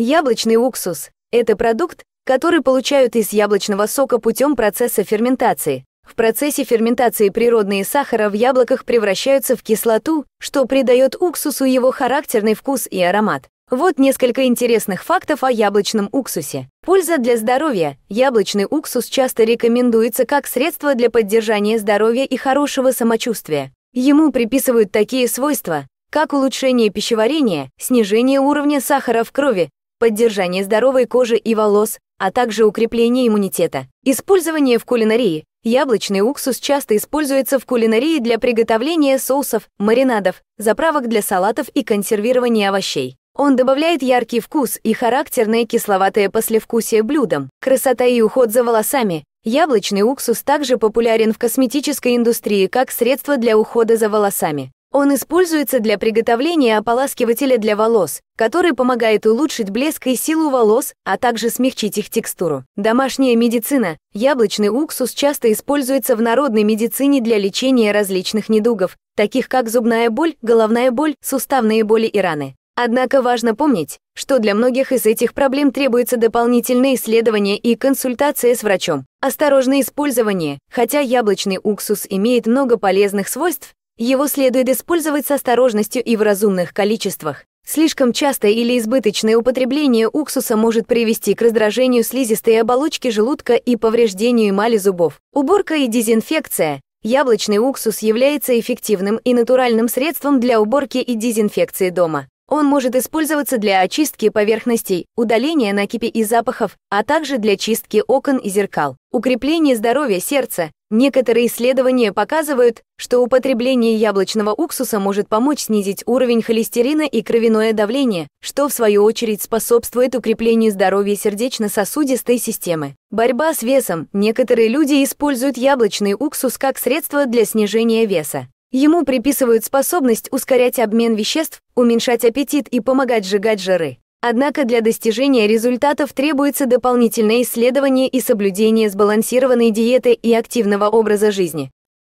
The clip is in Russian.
Яблочный уксус – это продукт, который получают из яблочного сока путем процесса ферментации. В процессе ферментации природные сахара в яблоках превращаются в кислоту, что придает уксусу его характерный вкус и аромат. Вот несколько интересных фактов о яблочном уксусе. Польза для здоровья. Яблочный уксус часто рекомендуется как средство для поддержания здоровья и хорошего самочувствия. Ему приписывают такие свойства, как улучшение пищеварения, снижение уровня сахара в крови, поддержание здоровой кожи и волос, а также укрепление иммунитета. Использование в кулинарии. Яблочный уксус часто используется в кулинарии для приготовления соусов, маринадов, заправок для салатов и консервирования овощей. Он добавляет яркий вкус и характерное кисловатое послевкусие блюдам. Красота и уход за волосами. Яблочный уксус также популярен в косметической индустрии как средство для ухода за волосами. Он используется для приготовления ополаскивателя для волос, который помогает улучшить блеск и силу волос, а также смягчить их текстуру. Домашняя медицина. Яблочный уксус часто используется в народной медицине для лечения различных недугов, таких как зубная боль, головная боль, суставные боли и раны. Однако важно помнить, что для многих из этих проблем требуется дополнительное исследование и консультация с врачом. Осторожное использование. Хотя яблочный уксус имеет много полезных свойств, его следует использовать с осторожностью и в разумных количествах. Слишком частое или избыточное употребление уксуса может привести к раздражению слизистой оболочки желудка и повреждению эмали зубов. Уборка и дезинфекция. Яблочный уксус является эффективным и натуральным средством для уборки и дезинфекции дома. Он может использоваться для очистки поверхностей, удаления накипи и запахов, а также для чистки окон и зеркал. Укрепление здоровья сердца. Некоторые исследования показывают, что употребление яблочного уксуса может помочь снизить уровень холестерина и кровяное давление, что в свою очередь способствует укреплению здоровья сердечно-сосудистой системы. Борьба с весом. Некоторые люди используют яблочный уксус как средство для снижения веса. Ему приписывают способность ускорять обмен веществ, уменьшать аппетит и помогать сжигать жиры. Однако для достижения результатов требуется дополнительное исследование и соблюдение сбалансированной диеты и активного образа жизни.